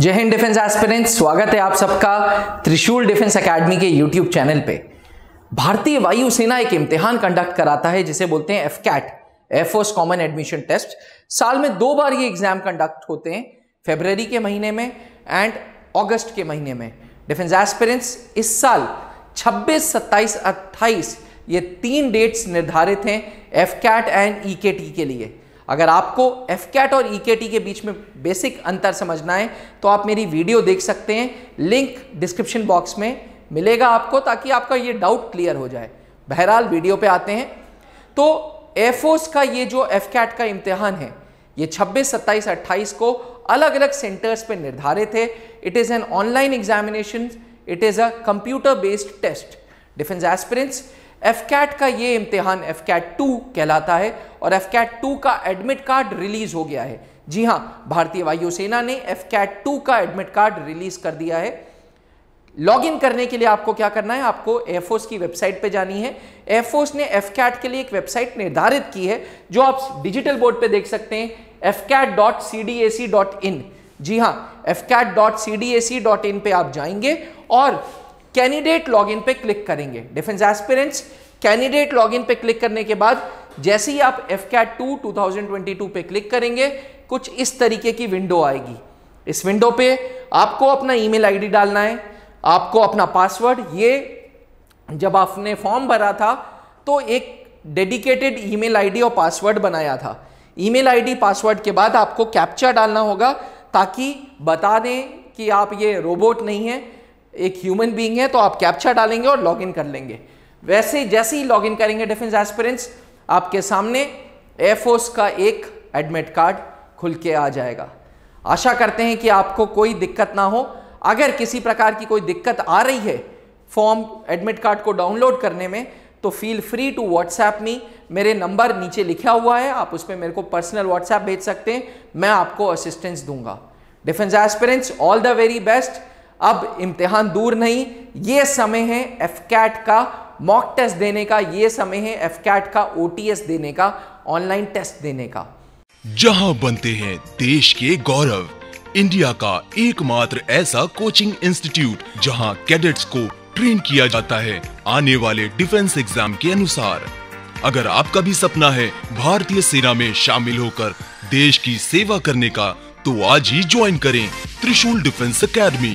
जय Hind defence aspirant स्वागत है आप सबका त्रिशूल डिफेंस एकेडमी के यूट्यूब चैनल पे भारतीय वायुसेना एक इम्तिहान कंडक्ट कराता है जिसे बोलते हैं AFCAT air force common admission test साल में दो बार ये एग्जाम कंडक्ट होते हैं फेबररी के महीने में एंड अगस्त के महीने में डिफेंस एस्पिरेंट्स इस साल छब्बीस सत्ताईस अट्ठाईस ये तीन डेट्स निर्धारित हैं एफ कैट एंड ई के टी के लिए अगर आपको एफ कैट और ई के टी के बीच में बेसिक अंतर समझना है तो आप मेरी वीडियो देख सकते हैं लिंक डिस्क्रिप्शन बॉक्स में मिलेगा आपको ताकि आपका ये डाउट क्लियर हो जाए बहरहाल वीडियो पे आते हैं तो एयरफोर्स का ये जो एफ कैट का इम्तिहान है ये 26, 27, 28 को अलग अलग सेंटर्स पे निर्धारित है it is an online examination it is a computer based test defence aspirants AFCAT का ये इम्तिहान एफ कैट टू कहलाता है और एफ कैट टू का एडमिट कार्ड रिलीज हो गया है जी हाँ भारतीय वायुसेना ने एफ कैट टू का एडमिट कार्ड रिलीज कर दिया है लॉग इन करने के लिए आपको क्या करना है आपको एयरफोर्स की वेबसाइट पे जानी है एयरफोर्स ने एफ कैट के लिए एक वेबसाइट निर्धारित की है जो आप डिजिटल बोर्ड पे देख सकते हैं AFCAT dot C D A C dot in जी हाँ AFCAT dot C D A C dot in पे आप जाएंगे और कैंडिडेट लॉगिन पे क्लिक करेंगे डिफेंस एस्पिरेंट्स कैंडिडेट लॉगिन पे क्लिक करने के बाद जैसे ही आप AFCAT two two thousand twenty two पे क्लिक करेंगे कुछ इस तरीके की विंडो आएगी इस विंडो पे आपको अपना ईमेल आईडी डालना है आपको अपना पासवर्ड ये जब आपने फॉर्म भरा था तो एक डेडिकेटेड ईमेल आईडी और पासवर्ड बनाया था ईमेल आईडी पासवर्ड के बाद आपको कैप्चा डालना होगा ताकि बता दें कि आप ये रोबोट नहीं है एक ह्यूमन बीइंग है तो आप कैप्चा डालेंगे और लॉगिन कर लेंगे वैसे जैसे ही लॉगिन करेंगे डिफेंस एस्पिरेंट्स आपके सामने एयरफोर्स का एक एडमिट कार्ड खुल के आ जाएगा आशा करते हैं कि आपको कोई दिक्कत ना हो अगर किसी प्रकार की कोई दिक्कत आ रही है फॉर्म एडमिट कार्ड को डाउनलोड करने में तो feel free to WhatsApp me मेरे नंबर नीचे लिखा हुआ है आप उस पर मेरे को पर्सनल व्हाट्सएप भेज सकते हैं मैं आपको असिस्टेंस दूंगा defence aspirants all the very best अब इम्तिहान दूर नहीं ये समय है एफ कैट का मॉक टेस्ट देने का ये समय है एफ कैट का ओ देने का ऑनलाइन टेस्ट देने का जहां बनते हैं देश के गौरव इंडिया का एकमात्र ऐसा कोचिंग इंस्टीट्यूट जहां कैडेट्स को ट्रेन किया जाता है आने वाले डिफेंस एग्जाम के अनुसार अगर आपका भी सपना है भारतीय सेना में शामिल होकर देश की सेवा करने का तो आज ही ज्वाइन करें त्रिशूल डिफेंस अकेडमी